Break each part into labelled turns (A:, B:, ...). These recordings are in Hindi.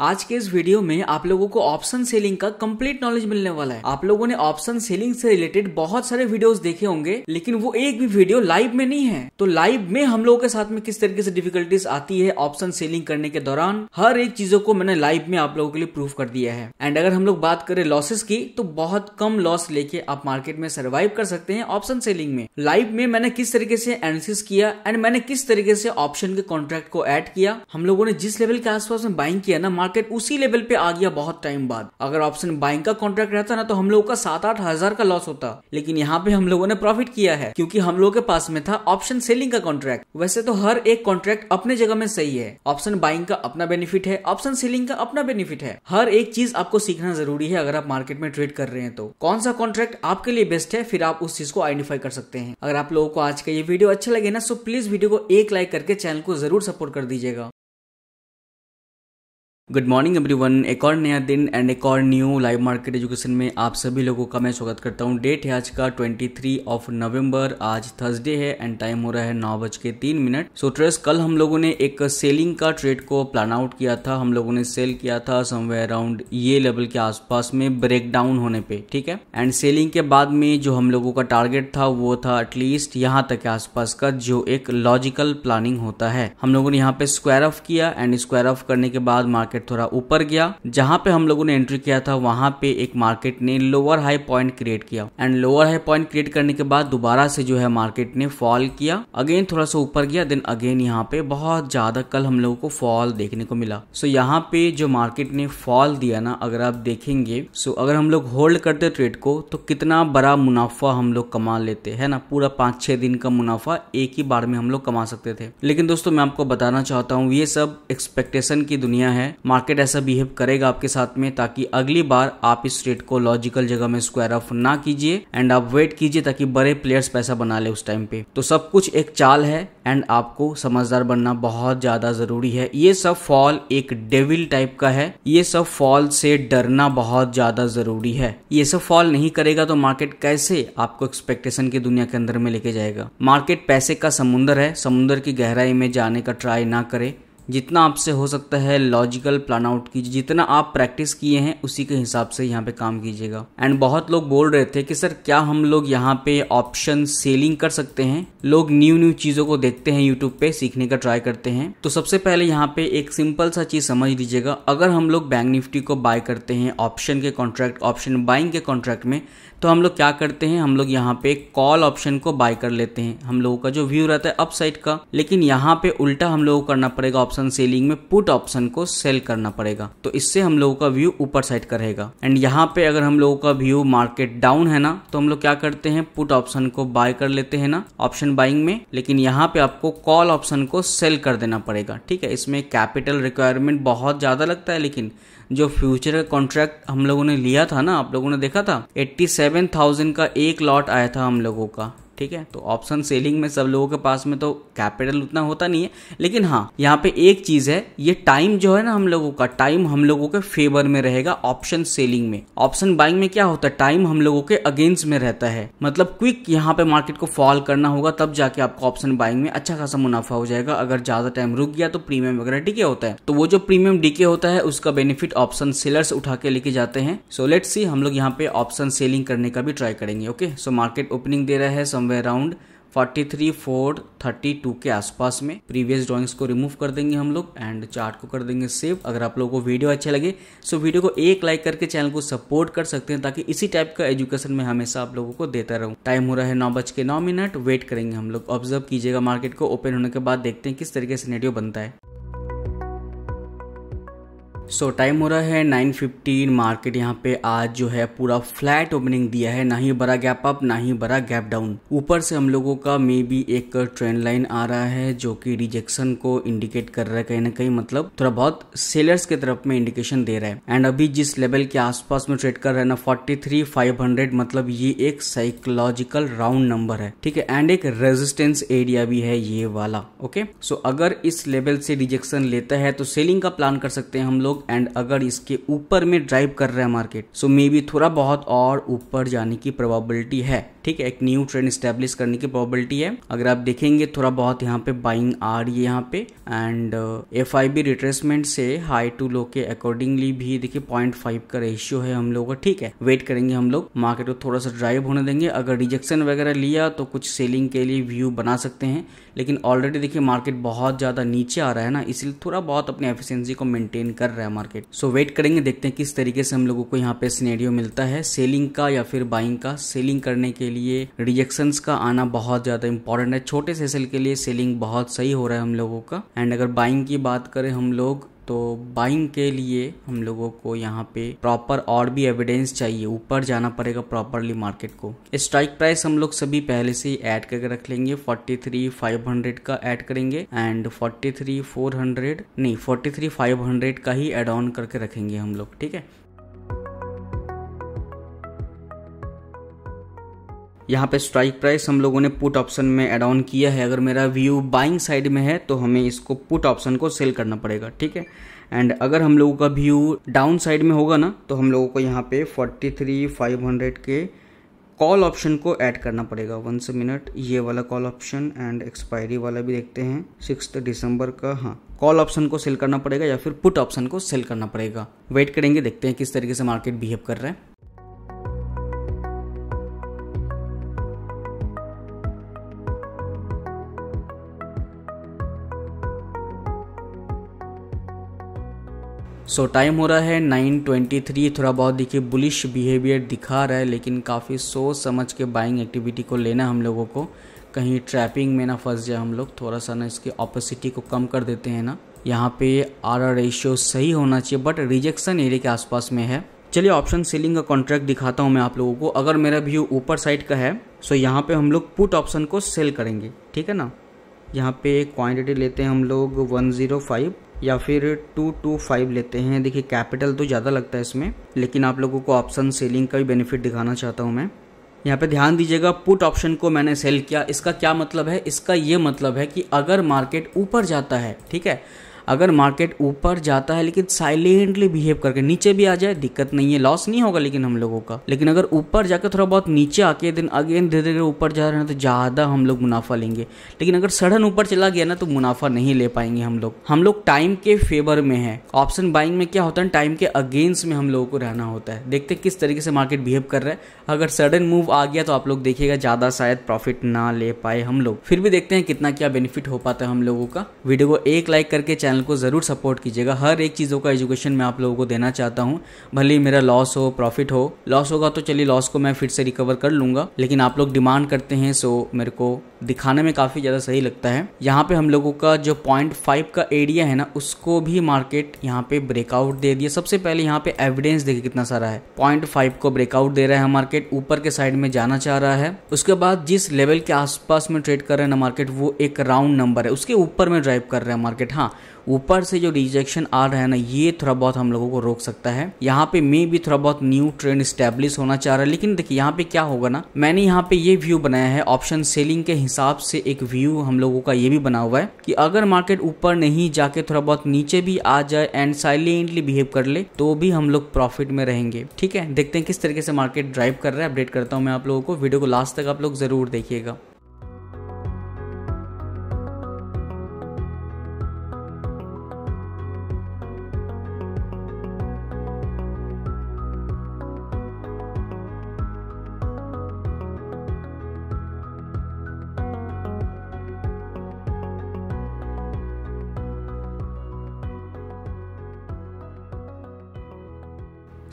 A: आज के इस वीडियो में आप लोगों को ऑप्शन सेलिंग का कंप्लीट नॉलेज मिलने वाला है आप लोगों ने ऑप्शन सेलिंग से रिलेटेड बहुत सारे वीडियोस देखे होंगे लेकिन वो एक भी वीडियो लाइव में नहीं है तो लाइव में हम लोगों के साथ में किस तरीके से डिफिकल्टीज आती है ऑप्शन सेलिंग करने के दौरान हर एक चीजों को मैंने लाइव में आप लोगों के लिए प्रूव कर दिया है एंड अगर हम लोग बात करें लॉसेस की तो बहुत कम लॉस लेके आप मार्केट में सर्वाइव कर सकते हैं ऑप्शन सेलिंग में लाइव में मैंने किस तरीके से एनालिसिस किया एंड मैंने किस तरीके से ऑप्शन के कॉन्ट्रैक्ट को एड किया हम लोगों ने जिस लेवल के आसपास में बाइंग किया ना मार्केट उसी लेवल पे आ गया बहुत टाइम बाद अगर ऑप्शन बाइंग का कॉन्ट्रैक्ट रहता ना तो हम लोगों का सात आठ हजार का लॉस होता लेकिन यहाँ पे हम लोगों ने प्रॉफिट किया है क्योंकि हम लोग के पास में था ऑप्शन सेलिंग का कॉन्ट्रैक्ट वैसे तो हर एक कॉन्ट्रैक्ट अपने जगह में सही है ऑप्शन बाइंग का अपना बेनिफिट है ऑप्शन सेलिंग का अपना बेनिफिट है हर एक चीज आपको सीखना जरूरी है अगर आप मार्केट में ट्रेड कर रहे हैं तो कौन सा कॉन्ट्रैक्ट आपके लिए बेस्ट है फिर आप उस चीज को आइडेंटिफाई कर सकते हैं अगर आप लोगों को आज का ये वीडियो अच्छा लगे ना तो प्लीज वीडियो को एक लाइक करके चैनल को जरूर सपोर्ट कर दीजिएगा गुड मॉर्निंग एवरीवन एक और नया दिन एंड एक और न्यू लाइव मार्केट एजुकेशन में आप सभी लोगों का मैं स्वागत करता हूं डेट है आज का 23 ऑफ नवंबर आज थर्सडे है एंड टाइम हो रहा है नौ बज के तीन मिनट सो ट्रेस कल हम लोगों ने एक सेलिंग का ट्रेड को प्लान आउट किया था हम लोगों ने सेल किया था समवेयर अराउंड ये लेवल के आसपास में ब्रेक डाउन होने पे ठीक है एंड सेलिंग के बाद में जो हम लोगों का टारगेट था वो था एटलीस्ट यहाँ तक के आसपास का जो एक लॉजिकल प्लानिंग होता है हम लोगों ने यहाँ पे स्क्वायर ऑफ किया एंड स्क्वायर ऑफ करने के बाद मार्केट मार्केट थोड़ा ऊपर गया जहां पे हम लोगों ने एंट्री किया था वहां पे एक मार्केट ने लोअर हाई पॉइंट क्रिएट किया and lower high point create करने के बाद दोबारा से जो है मार्केट ने फॉल किया अगेन थोड़ा सा ऊपर गया देन अगेन यहाँ पे बहुत ज्यादा कल हम लोगों को फॉल देखने को मिला सो so, यहाँ पे जो मार्केट ने फॉल दिया ना अगर आप देखेंगे सो so, अगर हम लोग होल्ड करते ट्रेड को तो कितना बड़ा मुनाफा हम लोग कमा लेते है ना पूरा पांच छह दिन का मुनाफा एक ही बार में हम लोग कमा सकते थे लेकिन दोस्तों मैं आपको बताना चाहता हूँ ये सब एक्सपेक्टेशन की दुनिया है मार्केट ऐसा बिहेव करेगा आपके साथ में ताकि अगली बार आप इस रेट को लॉजिकल जगह में स्क्वायर ऑफ ना कीजिए एंड आप वेट कीजिए ताकि बड़े प्लेयर्स पैसा बना ले उस टाइम पे तो सब कुछ एक चाल है एंड आपको समझदार बनना बहुत ज्यादा जरूरी है ये सब फॉल एक डेविल टाइप का है ये सब फॉल से डरना बहुत ज्यादा जरूरी है ये सब फॉल नहीं करेगा तो मार्केट कैसे आपको एक्सपेक्टेशन की दुनिया के अंदर में लेके जाएगा मार्केट पैसे का समुन्दर है समुन्दर की गहराई में जाने का ट्राई ना करे जितना आपसे हो सकता है लॉजिकल प्लान आउट कीजिए जितना आप प्रैक्टिस किए हैं उसी के हिसाब से यहाँ पे काम कीजिएगा एंड बहुत लोग बोल रहे थे कि सर क्या हम लोग यहाँ पे ऑप्शन सेलिंग कर सकते हैं लोग न्यू न्यू चीज़ों को देखते हैं यूट्यूब पे सीखने का ट्राई करते हैं तो सबसे पहले यहाँ पे एक सिंपल सा चीज़ समझ लीजिएगा अगर हम लोग बैंक निफ्टी को बाय करते हैं ऑप्शन के कॉन्ट्रैक्ट ऑप्शन बाइंग के कॉन्ट्रैक्ट में तो हम लोग क्या करते हैं हम लोग यहाँ पे कॉल ऑप्शन को बाय कर लेते हैं हम लोगों का जो व्यू रहता है अपसाइड का लेकिन यहाँ पे उल्टा हम लोगों को करना पड़ेगा ऑप्शन सेलिंग में पुट ऑप्शन को सेल करना पड़ेगा तो इससे हम लोगों का व्यू ऊपर साइड का रहेगा एंड यहाँ पे अगर हम लोगों का व्यू मार्केट डाउन है ना तो हम लोग क्या करते हैं पुट ऑप्शन को बाय कर लेते हैं ना ऑप्शन बाइंग में लेकिन यहाँ पे आपको कॉल ऑप्शन को सेल कर देना पड़ेगा ठीक है इसमें कैपिटल रिक्वायरमेंट बहुत ज्यादा लगता है लेकिन जो फ्यूचर का कॉन्ट्रैक्ट हम लोगों ने लिया था ना आप लोगों ने देखा था एट्टी सेवन थाउजेंड का एक लॉट आया था हम लोगों का ठीक है तो ऑप्शन सेलिंग में सब लोगों के पास में तो कैपिटल उतना होता नहीं है लेकिन हाँ यहाँ पे एक चीज है ये टाइम जो है ना हम लोगों का टाइम हम लोगों के फेवर में रहेगा ऑप्शन सेलिंग में ऑप्शन बाइंग में क्या होता है टाइम हम लोगों के अगेंस्ट में रहता है मतलब क्विक यहाँ पे मार्केट को फॉल करना होगा तब जाके आपको ऑप्शन बाइंग में अच्छा खासा मुनाफा हो जाएगा अगर ज्यादा टाइम रुक गया तो प्रीमियम वगैरह डीके होता है तो वो जो प्रीमियम डीके होता है उसका बेनिफिट ऑप्शन सेलर्स उठा के लेके जाते हैं सो लेट सी हम लोग यहाँ पे ऑप्शन सेलिंग करने का भी ट्राई करेंगे ओके सो मार्केट ओपनिंग दे रहा है समवेयर अराउंड 43 फोर 32 के आसपास में प्रीवियस ड्राइंग्स को रिमूव कर देंगे हम लोग एंड चार्ट को कर देंगे सेव अगर आप लोगों को वीडियो अच्छा लगे सो वीडियो को एक लाइक करके चैनल को सपोर्ट कर सकते हैं ताकि इसी टाइप का एजुकेशन मैं हमेशा आप लोगों को देता रहूं टाइम हो रहा है नौ बज के नौ मिनट वेट करेंगे हम लोग ऑब्जर्व कीजिएगा मार्केट को ओपन होने के बाद देखते हैं किस तरीके से नेडियो बनता है सो so, टाइम हो रहा है 9:15 मार्केट यहाँ पे आज जो है पूरा फ्लैट ओपनिंग दिया है ना ही बड़ा गैप अप ना ही बड़ा गैप डाउन ऊपर से हम लोगों का मे बी एक ट्रेंड लाइन आ रहा है जो कि रिजेक्शन को इंडिकेट कर रहा है कहीं ना कहीं मतलब थोड़ा बहुत सेलर्स के तरफ में इंडिकेशन दे रहा है एंड अभी जिस लेवल के आसपास में ट्रेड कर रहा है ना फोर्टी थ्री फाइव हंड्रेड मतलब ये एक साइकोलॉजिकल राउंड नंबर है ठीक है एंड एक रेजिस्टेंस एरिया भी है ये वाला ओके सो so, अगर इस लेवल से रिजेक्शन लेता है तो सेलिंग का प्लान कर सकते हैं हम लोग लोग एंड अगर इसके ऊपर में ड्राइव कर रहा है मार्केट सो मे बी थोड़ा बहुत और ऊपर जाने की प्रोबेबिलिटी है ठीक है एक न्यू ट्रेंड स्टेब्लिश करने की प्रोबेबिलिटी है अगर आप देखेंगे थोड़ा बहुत यहाँ पे बाइंग आ रही है यहाँ पे and F I B retracement से हाई टू लो के अकॉर्डिंगली भी देखिए पॉइंट फाइव का रेशियो है हम लोग का ठीक है वेट करेंगे हम लोग मार्केट को थोड़ा सा ड्राइव होने देंगे अगर रिजेक्शन वगैरह लिया तो कुछ सेलिंग के लिए व्यू बना सकते हैं लेकिन ऑलरेडी देखिए मार्केट बहुत ज़्यादा नीचे आ रहा है ना इसलिए थोड़ा बहुत अपनी एफिशिएंसी को मेंटेन कर रहा है है मार्केट सो वेट करेंगे देखते हैं किस तरीके से हम लोगों को यहाँ पे सिनेरियो मिलता है सेलिंग का या फिर बाइंग का सेलिंग करने के लिए रिजेक्शन का आना बहुत ज्यादा इंपॉर्टेंट है छोटे से सेल के लिए सेलिंग बहुत सही हो रहा है हम लोगों का एंड अगर बाइंग की बात करें हम लोग तो बाइंग के लिए हम लोगों को यहाँ पे प्रॉपर और भी एविडेंस चाहिए ऊपर जाना पड़ेगा प्रॉपरली मार्केट को स्ट्राइक प्राइस हम लोग सभी पहले से ही ऐड करके रख लेंगे 43,500 का ऐड करेंगे एंड 43,400 नहीं 43,500 का ही एड ऑन करके रखेंगे हम लोग ठीक है यहाँ पे स्ट्राइक प्राइस हम लोगों ने पुट ऑप्शन में एड ऑन किया है अगर मेरा व्यू बाइंग साइड में है तो हमें इसको पुट ऑप्शन को सेल करना पड़ेगा ठीक है एंड अगर हम लोगों का व्यू डाउन साइड में होगा ना तो हम लोगों को यहाँ पे 43,500 के कॉल ऑप्शन को ऐड करना पड़ेगा वन से मिनट ये वाला कॉल ऑप्शन एंड एक्सपायरी वाला भी देखते हैं सिक्स दिसंबर का हाँ कॉल ऑप्शन को सेल करना पड़ेगा या फिर पुट ऑप्शन को सेल करना पड़ेगा वेट करेंगे देखते हैं किस तरीके से मार्केट बिहेव कर रहा है सो टाइम हो रहा है 9:23 थोड़ा बहुत देखिए बुलिश बिहेवियर दिखा रहा है लेकिन काफ़ी सोच समझ के बाइंग एक्टिविटी को लेना हम लोगों को कहीं ट्रैपिंग में ना फंस जाए हम लोग थोड़ा सा ना इसके ऑपोसिटी को कम कर देते हैं ना यहाँ पे आर आर रेशियो सही होना चाहिए बट रिजेक्शन एरिया के आसपास में है चलिए ऑप्शन सेलिंग का कॉन्ट्रैक्ट दिखाता हूँ मैं आप लोगों को अगर मेरा व्यू ऊपर साइड का है सो यहाँ पे हम लोग पुट ऑप्शन को सेल करेंगे ठीक है ना यहाँ पे क्वांटिटी लेते हैं हम लोग 105 या फिर टू टू फाइव लेते हैं देखिए कैपिटल तो ज़्यादा लगता है इसमें लेकिन आप लोगों को ऑप्शन सेलिंग का भी बेनिफिट दिखाना चाहता हूँ मैं यहाँ पे ध्यान दीजिएगा पुट ऑप्शन को मैंने सेल किया इसका क्या मतलब है इसका ये मतलब है कि अगर मार्केट ऊपर जाता है ठीक है अगर मार्केट ऊपर जाता है लेकिन साइलेंटली बिहेव करके नीचे भी आ जाए दिक्कत नहीं है लॉस नहीं होगा लेकिन हम लोगों का लेकिन अगर ऊपर जाकर थोड़ा बहुत नीचे आके दिन अगेन धीरे धीरे ऊपर जा रहे हैं तो ज़्यादा हम लोग मुनाफा लेंगे लेकिन अगर सडन ऊपर चला गया ना तो मुनाफा नहीं ले पाएंगे हम लोग हम लोग टाइम के फेवर में है ऑप्शन बाइंग में क्या होता है टाइम के अगेंस्ट में हम लोगों को रहना होता है देखते किस तरीके से मार्केट बिहेव कर रहा है अगर सडन मूव आ गया तो आप लोग देखिएगा ज़्यादा शायद प्रॉफिट ना ले पाए हम लोग फिर भी देखते हैं कितना क्या बेनिफिट हो पाता है हम लोगों का वीडियो को एक लाइक करके चैनल चैनल को ज़रूर सपोर्ट कीजिएगा हर एक चीज़ों का एजुकेशन मैं आप लोगों को देना चाहता हूँ भले ही मेरा लॉस हो प्रॉफिट हो लॉस होगा तो चलिए लॉस को मैं फिर से रिकवर कर लूँगा लेकिन आप लोग डिमांड करते हैं सो मेरे को दिखाने में काफ़ी ज़्यादा सही लगता है यहाँ पे हम लोगों का जो पॉइंट फाइव का एरिया है ना उसको भी मार्केट यहाँ पे ब्रेकआउट दे दिया सबसे पहले यहाँ पे एविडेंस देखिए कितना सारा है पॉइंट फाइव को ब्रेकआउट दे रहा है मार्केट ऊपर के साइड में जाना चाह रहा है उसके बाद जिस लेवल के आसपास में ट्रेड कर रहे हैं ना मार्केट वो एक राउंड नंबर है उसके ऊपर में ड्राइव कर रहा है मार्केट हाँ ऊपर से जो रिजेक्शन आ रहा है ना ये थोड़ा बहुत हम लोगों को रोक सकता है यहाँ पे मे भी थोड़ा बहुत न्यू ट्रेंड स्टेब्लिश होना चाह रहा है लेकिन देखिए यहाँ पे क्या होगा ना मैंने यहाँ पे ये व्यू बनाया है ऑप्शन सेलिंग के हिसाब से एक व्यू हम लोगों का ये भी बना हुआ है कि अगर मार्केट ऊपर नहीं जाके थोड़ा बहुत नीचे भी आ जाए एंड साइलेंटली बिहेव कर ले तो भी हम लोग प्रॉफिट में रहेंगे ठीक है देखते हैं किस तरीके से मार्केट ड्राइव कर रहा है अपडेट करता हूँ मैं आप लोगों को वीडियो को लास्ट तक आप लोग जरूर देखिएगा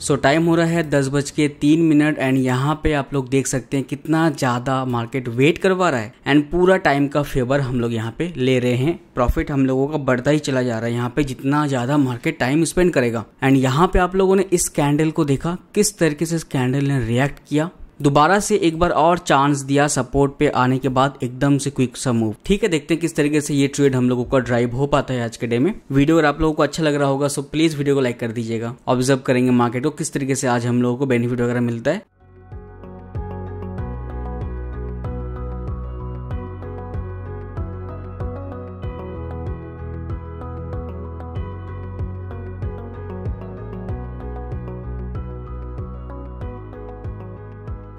A: सो so, टाइम हो रहा है दस बज के तीन मिनट एंड यहाँ पे आप लोग देख सकते हैं कितना ज़्यादा मार्केट वेट करवा रहा है एंड पूरा टाइम का फेवर हम लोग यहाँ पे ले रहे हैं प्रॉफिट हम लोगों का बढ़ता ही चला जा रहा है यहाँ पे जितना ज़्यादा मार्केट टाइम स्पेंड करेगा एंड यहाँ पे आप लोगों ने इस कैंडल को देखा किस तरीके से इस कैंडल ने रिएक्ट किया दोबारा से एक बार और चांस दिया सपोर्ट पे आने के बाद एकदम से क्विक सा मूव ठीक है देखते हैं किस तरीके से ये ट्रेड हम लोगों का ड्राइव हो पाता है आज के डे में वीडियो अगर आप लोगों को अच्छा लग रहा होगा सो प्लीज वीडियो को लाइक कर दीजिएगा ऑब्जर्व करेंगे मार्केट को किस तरीके से आज हम लोगों को बेनिफिट वगैरह मिलता है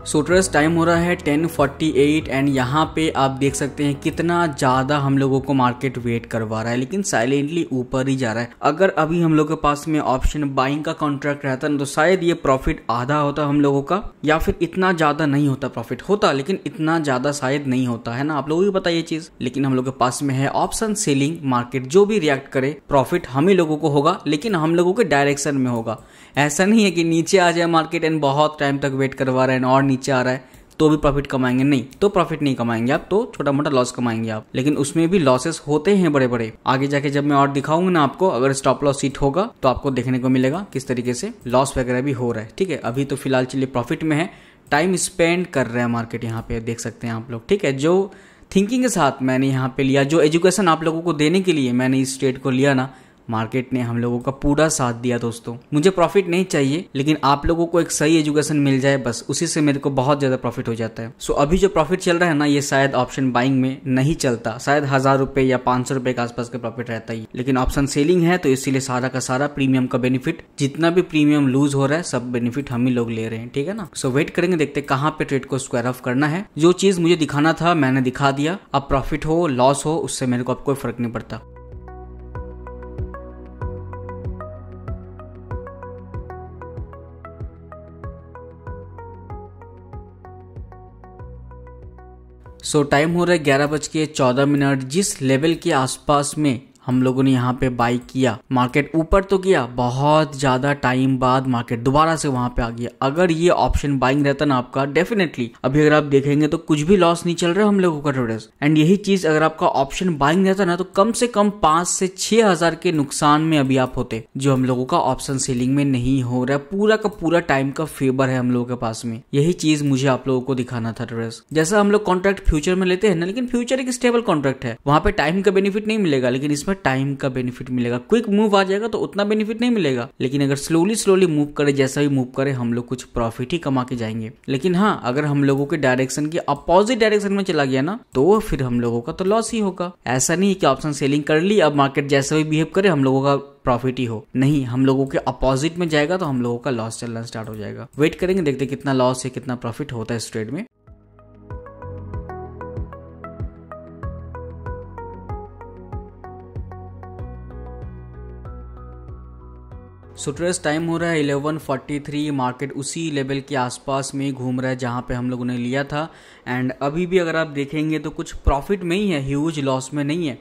A: सोटरस टाइम हो रहा है 10:48 एंड यहाँ पे आप देख सकते हैं कितना ज़्यादा हम लोगों को मार्केट वेट करवा रहा है लेकिन साइलेंटली ऊपर ही जा रहा है अगर अभी हम लोग के पास में ऑप्शन बाइंग का कॉन्ट्रैक्ट रहता ना तो शायद ये प्रॉफिट आधा होता हम लोगों का या फिर इतना ज़्यादा नहीं होता प्रॉफिट होता लेकिन इतना ज़्यादा शायद नहीं होता है ना आप लोगों को पता ये चीज़ लेकिन हम लोग के पास में है ऑप्शन सेलिंग मार्केट जो भी रिएक्ट करे प्रॉफिट हम ही लोगों को होगा लेकिन हम लोगों के डायरेक्शन में होगा ऐसा नहीं है कि नीचे आ जाए मार्केट एंड बहुत टाइम तक वेट करवा रहे हैं और नीचे आ रहा है तो भी प्रॉफिट कमाएंगे नहीं तो प्रॉफिट नहीं कमाएंगे आप तो छोटा मोटा लॉस कमाएंगे आप लेकिन उसमें भी लॉसेस होते हैं बड़े बड़े आगे जाके जब मैं और दिखाऊंगा ना आपको अगर स्टॉप लॉस सीट होगा तो आपको देखने को मिलेगा किस तरीके से लॉस वगैरह भी हो रहा है ठीक है अभी तो फिलहाल चलिए प्रॉफिट में है टाइम स्पेंड कर रहे हैं मार्केट यहाँ पे देख सकते हैं आप लोग ठीक है जो थिंकिंग के साथ मैंने यहाँ पे लिया जो एजुकेशन आप लोगों को देने के लिए मैंने इस स्टेट को लिया ना मार्केट ने हम लोगों का पूरा साथ दिया दोस्तों मुझे प्रॉफिट नहीं चाहिए लेकिन आप लोगों को एक सही एजुकेशन मिल जाए बस उसी से मेरे को बहुत ज्यादा प्रॉफिट हो जाता है सो अभी जो प्रॉफिट चल रहा है ना ये शायद ऑप्शन बाइंग में नहीं चलता शायद हजार रुपए या पांच सौ रुपए के आसपास का प्रॉफिट रहता ही लेकिन ऑप्शन सेलिंग है तो इसीलिए सारा का सारा प्रीमियम का बेनिफिट जितना भी प्रीमियम लूज हो रहा है सब बेनिफिट हम ही लोग ले रहे हैं ठीक है ना सो वेट करेंगे देखते कहाँ पे ट्रेड को स्क्वायर ऑफ करना है जो चीज मुझे दिखाना था मैंने दिखा दिया अब प्रॉफिट हो लॉस हो उससे मेरे को अब कोई फर्क नहीं पड़ता सो टाइम हो रहा है ग्यारह बज के चौदह मिनट जिस लेवल के आसपास में हम लोगों ने यहाँ पे बाई किया मार्केट ऊपर तो गया बहुत ज़्यादा टाइम बाद मार्केट दोबारा से वहाँ पे आ गया अगर ये ऑप्शन बाइंग रहता ना आपका डेफिनेटली अभी अगर आप देखेंगे तो कुछ भी लॉस नहीं चल रहा हम लोगों का ट्रेडर्स एंड यही चीज़ अगर आपका ऑप्शन बाइंग रहता ना तो कम से कम पांच से छह हज़ार के नुकसान में अभी आप होते जो हम लोगों का ऑप्शन सेलिंग में नहीं हो रहा पूरा का पूरा टाइम का फेवर है हम लोगों के पास में यही चीज़ मुझे आप लोगों को दिखाना था ट्रेडर्स जैसा हम लोग कॉन्ट्रैक्ट फ्यूचर में लेते हैं ना लेकिन फ्यूचर एक स्टेबल कॉन्ट्रैक्ट है वहाँ पे टाइम का बेनिफिट नहीं मिलेगा लेकिन इसमें टाइम का बेनिफिट मिलेगा क्विक मूव आ जाएगा तो उतना बेनिफिट नहीं मिलेगा लेकिन अगर स्लोली स्लोली मूव करे जैसा भी मूव करे हम लोग कुछ प्रॉफिट ही कमा के जाएंगे लेकिन हाँ अगर हम लोगों के डायरेक्शन की अपोजिट डायरेक्शन में चला गया ना तो फिर हम लोगों का तो लॉस ही होगा ऐसा नहीं कि ऑप्शन सेलिंग कर ली अब मार्केट जैसा भी बिहेव करे हम लोगों का प्रॉफिट ही हो नहीं हम लोगों के अपोजिट में जाएगा तो हम लोगों का लॉस चलना स्टार्ट हो जाएगा वेट करेंगे देखते कितना लॉस है कितना प्रॉफिट होता है इस ट्रेड में ट्रेस टाइम हो रहा है 11:43 मार्केट उसी लेवल के आसपास में घूम रहा है जहाँ पे हम लोगों ने लिया था एंड अभी भी अगर आप देखेंगे तो कुछ प्रॉफिट में ही है ह्यूज लॉस में नहीं है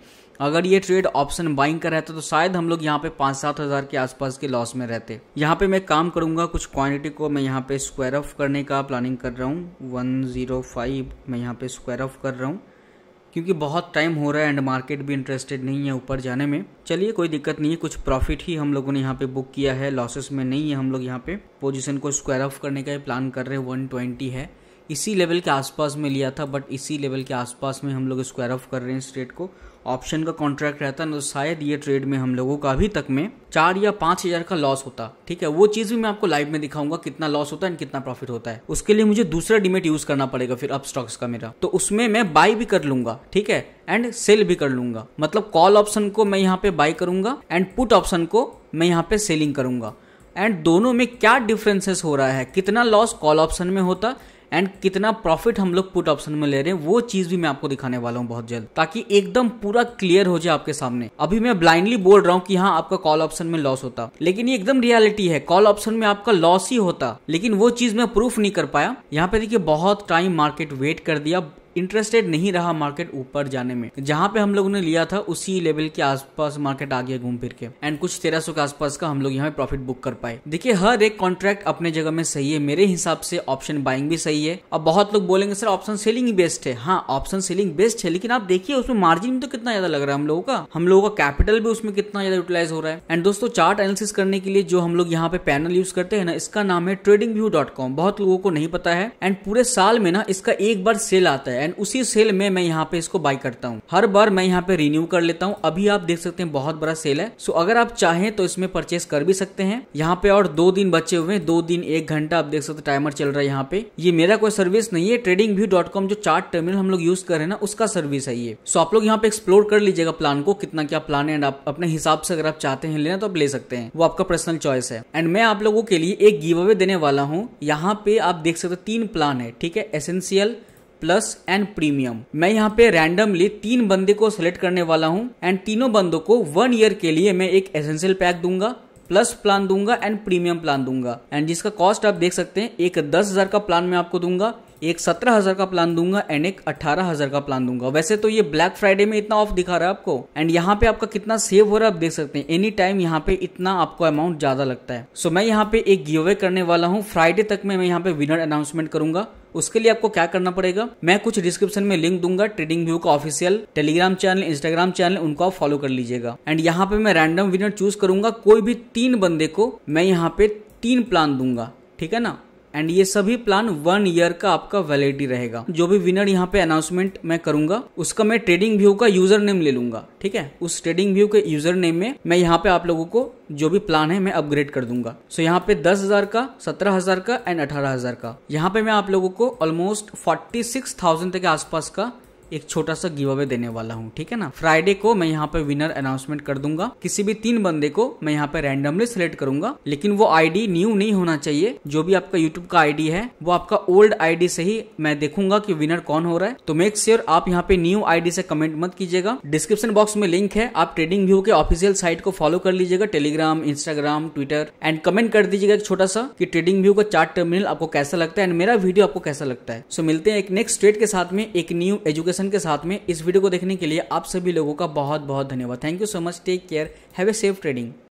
A: अगर ये ट्रेड ऑप्शन बाइंग का रहता तो शायद हम लोग यहाँ पे पाँच सात हज़ार के आसपास के लॉस में रहते यहाँ पे मैं काम करूँगा कुछ क्वांटिटी को मैं यहाँ पे स्क्वायर ऑफ करने का प्लानिंग कर रहा हूँ वन जीरो फाइव मैं यहाँ पे स्क्वायर ऑफ कर रहा हूँ क्योंकि बहुत टाइम हो रहा है एंड मार्केट भी इंटरेस्टेड नहीं है ऊपर जाने में चलिए कोई दिक्कत नहीं है कुछ प्रॉफिट ही हम लोगों ने यहाँ पे बुक किया है लॉसेस में नहीं है हम लोग यहाँ पे पोजिशन को स्क्वायर ऑफ करने का प्लान कर रहे हैं वन ट्वेंटी है इसी लेवल के आसपास में लिया था बट इसी लेवल के आसपास में हम लोग स्क्वायर ऑफ कर रहे हैं स्ट्रेट को ऑप्शन का कॉन्ट्रैक्ट रहता ना तो शायद ये ट्रेड में हम लोगों का अभी तक में चार या पांच हज़ार का लॉस होता ठीक है वो चीज़ भी मैं आपको लाइव में दिखाऊंगा कितना लॉस होता है एंड कितना प्रॉफिट होता है उसके लिए मुझे दूसरा डिमेट यूज़ करना पड़ेगा फिर अप स्टॉक्स का मेरा तो उसमें मैं बाई भी कर लूंगा ठीक है एंड सेल भी कर लूंगा मतलब कॉल ऑप्शन को मैं यहाँ पे बाय करूंगा एंड पुट ऑप्शन को मैं यहाँ पे सेलिंग करूंगा एंड दोनों में क्या डिफरेंसेस हो रहा है कितना लॉस कॉल ऑप्शन में होता एंड कितना प्रॉफिट हम लोग पुट ऑप्शन में ले रहे हैं वो चीज भी मैं आपको दिखाने वाला हूँ बहुत जल्द ताकि एकदम पूरा क्लियर हो जाए आपके सामने अभी मैं ब्लाइंडली बोल रहा हूँ कि हाँ आपका कॉल ऑप्शन में लॉस होता लेकिन ये एकदम रियलिटी है कॉल ऑप्शन में आपका लॉस ही होता लेकिन वो चीज मैं प्रूफ नहीं कर पाया यहाँ पे देखिए बहुत टाइम मार्केट वेट कर दिया इंटरेस्टेड नहीं रहा मार्केट ऊपर जाने में जहाँ पे हम लोगों ने लिया था उसी लेवल के आसपास मार्केट आ गया घूम फिर के एंड कुछ तेरह सौ के आसपास का हम लोग यहाँ प्रॉफिट बुक कर पाए देखिए हर एक कॉन्ट्रैक्ट अपने जगह में सही है मेरे हिसाब से ऑप्शन बाइंग भी सही है और बहुत लोग बोलेंगे सर ऑप्शन सेलिंग ही बेस्ट है हाँ ऑप्शन सेलिंग बेस्ट है लेकिन आप देखिए उसमें मार्जिन तो कितना ज्यादा लग रहा है हम लोगों का हम लोगों का कैपिटल भी उसमें कितना ज्यादा यूटिलाइज हो रहा है एंड दोस्तों चार्ट एनालिसिस करने के लिए जो हम लोग यहाँ पे पैनल यूज करते हैं ना इसका नाम है ट्रेडिंग बहुत लोगों को नहीं पता है एंड पूरे साल में ना इसका एक बार सेल आता है एंड उसी सेल में मैं यहाँ पे इसको बाई करता हूँ हर बार मैं यहाँ पे रिन्यू कर लेता हूँ अभी आप देख सकते हैं बहुत बड़ा सेल है सो अगर आप चाहें तो इसमें परचेस कर भी सकते हैं यहाँ पे और दो दिन बचे हुए दो दिन एक घंटा आप देख सकते टाइमर चल रहा है यहाँ पे ये मेरा कोई सर्विस नहीं है ट्रेडिंग व्यू डॉट कॉम जो चार्ट टर्मिनल हम लोग यूज कर रहे हैं ना उसका सर्विस है ये सो आप लोग यहाँ पे एक्सप्लोर कर लीजिएगा प्लान को कितना क्या प्लान है एंड आप अपने हिसाब से अगर आप चाहते हैं लेना तो आप ले सकते हैं वो आपका पर्सनल चॉइस है एंड मैं आप लोगों के लिए एक गिव अवे देने वाला हूँ यहाँ पे आप देख सकते तीन प्लान है ठीक है एसेंशियल प्लस एंड प्रीमियम मैं यहाँ पे रैंडमली तीन बंदे को सिलेक्ट करने वाला हूँ एंड तीनों बंदों को वन ईयर के लिए मैं एक एसेंशियल पैक दूंगा प्लस प्लान दूंगा एंड प्रीमियम प्लान दूंगा एंड जिसका कॉस्ट आप देख सकते हैं एक दस हजार का प्लान मैं आपको दूंगा एक सत्रह हजार का प्लान दूंगा एंड एक अठारह हजार का प्लान दूंगा वैसे तो ये ब्लैक फ्राइडे में इतना ऑफ दिखा रहा है आपको एंड यहाँ पे आपका कितना सेव हो रहा है आप देख सकते हैं एनी टाइम यहाँ पे इतना आपको अमाउंट ज्यादा लगता है सो so, मैं यहाँ पे एक गिव करने वाला हूँ फ्राइडे तक में मैं यहाँ पे विनर अनाउंसमेंट करूंगा उसके लिए आपको क्या करना पड़ेगा मैं कुछ डिस्क्रिप्शन में लिंक दूंगा ट्रेडिंग व्यू का official Telegram channel Instagram channel उनको आप फॉलो कर लीजिएगा एंड यहाँ पे मैं रैंडम विनर चूज करूंगा कोई भी तीन बंदे को मैं यहाँ पे तीन प्लान दूंगा ठीक है ना एंड ये सभी प्लान वन ईयर का आपका वैलिडिटी रहेगा जो भी विनर यहाँ पे अनाउंसमेंट मैं करूंगा उसका मैं ट्रेडिंग व्यू का यूजर नेम ले लूंगा ठीक है उस ट्रेडिंग व्यू के यूजर नेम में मैं यहाँ पे आप लोगों को जो भी प्लान है मैं अपग्रेड कर दूंगा सो so, यहाँ पे दस हजार का सत्रह हजार का एंड अठारह हजार का यहाँ पे मैं आप लोगों को ऑलमोस्ट फोर्टी सिक्स थाउजेंड के आसपास का एक छोटा सा गिव अवे देने वाला हूँ ठीक है ना फ्राइडे को मैं यहाँ पे विनर अनाउंसमेंट कर दूंगा किसी भी तीन बंदे को मैं यहाँ पे रैंडमली सिलेक्ट करूंगा लेकिन वो आईडी न्यू नहीं होना चाहिए जो भी आपका यूट्यूब का आईडी है वो आपका ओल्ड आईडी से ही मैं देखूंगा कि विनर कौन हो रहा है तो मेक श्योर आप यहाँ पे न्यू आई से कमेंट मत कीजिएगा डिस्क्रिप्शन बॉक्स में लिंक है आप ट्रेडिंग व्यू के ऑफिशियल साइट को फॉलो कर लीजिएगा Telegram Instagram Twitter and comment कर दीजिएगा एक छोटा सा की ट्रेडिंग व्यू का चार्ट टर्मिनल आपको कैसा लगता है एंड मेरा वीडियो आपको कैसा लगता है सो मिलते हैं एक नेक्स्ट ट्रेड के साथ में एक न्यू एजुकेशन नोटिफिकेशन के साथ में इस वीडियो को देखने के लिए आप सभी लोगों का बहुत बहुत धन्यवाद thank you so much take care have a safe trading